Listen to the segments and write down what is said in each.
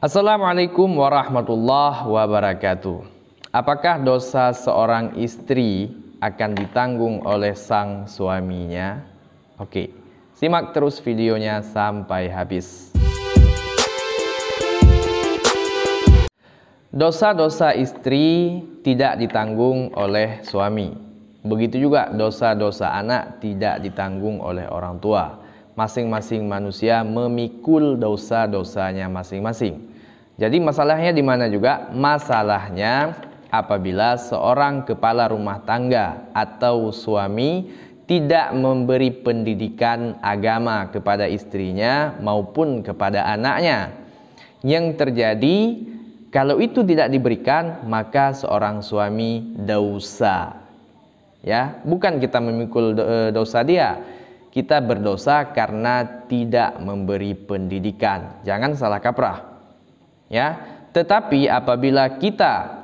Assalamualaikum warahmatullahi wabarakatuh. Apakah dosa seorang istri akan ditanggung oleh sang suaminya? Oke, simak terus videonya sampai habis. Dosa-dosa istri tidak ditanggung oleh suami. Begitu juga dosa-dosa anak tidak ditanggung oleh orang tua masing-masing manusia memikul dosa-dosanya masing-masing. Jadi masalahnya di mana juga? Masalahnya apabila seorang kepala rumah tangga atau suami tidak memberi pendidikan agama kepada istrinya maupun kepada anaknya. Yang terjadi kalau itu tidak diberikan maka seorang suami dosa. Ya, bukan kita memikul eh, dosa dia, kita berdosa karena tidak memberi pendidikan. Jangan salah kaprah. Ya. Tetapi apabila kita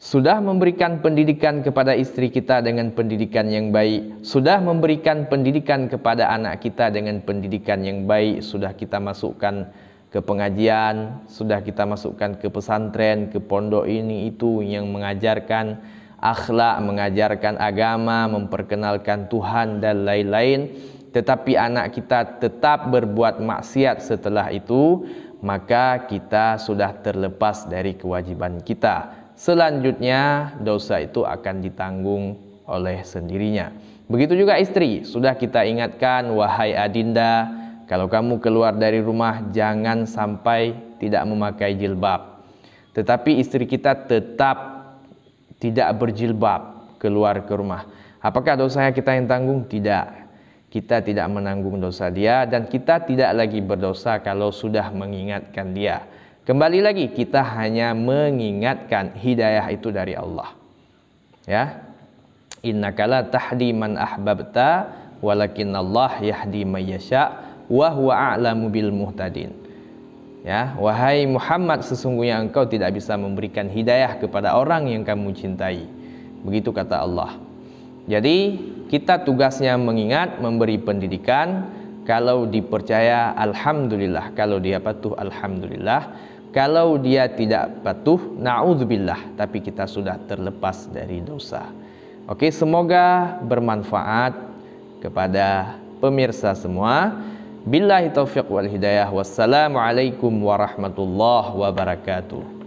sudah memberikan pendidikan kepada istri kita dengan pendidikan yang baik, sudah memberikan pendidikan kepada anak kita dengan pendidikan yang baik, sudah kita masukkan ke pengajian, sudah kita masukkan ke pesantren, ke pondok ini itu yang mengajarkan akhlak, mengajarkan agama, memperkenalkan Tuhan dan lain-lain, tetapi anak kita tetap berbuat maksiat setelah itu, maka kita sudah terlepas dari kewajiban kita. Selanjutnya, dosa itu akan ditanggung oleh sendirinya. Begitu juga istri, sudah kita ingatkan, wahai Adinda, kalau kamu keluar dari rumah, jangan sampai tidak memakai jilbab. Tetapi istri kita tetap tidak berjilbab keluar ke rumah. Apakah dosanya kita yang tanggung? Tidak. Kita tidak menanggung dosa dia dan kita tidak lagi berdosa kalau sudah mengingatkan dia. Kembali lagi kita hanya mengingatkan hidayah itu dari Allah. Ya. la tahdi man ahbabta walakin Allah yahdi may yasha wa huwa a'lamu bil muhtadin ya wahai Muhammad sesungguhnya engkau tidak bisa memberikan hidayah kepada orang yang kamu cintai begitu kata Allah jadi kita tugasnya mengingat memberi pendidikan kalau dipercaya alhamdulillah kalau dia patuh alhamdulillah kalau dia tidak patuh naudzubillah tapi kita sudah terlepas dari dosa oke semoga bermanfaat kepada pemirsa semua بالله التوفيق والهداية والسلام عليكم ورحمة الله وبركاته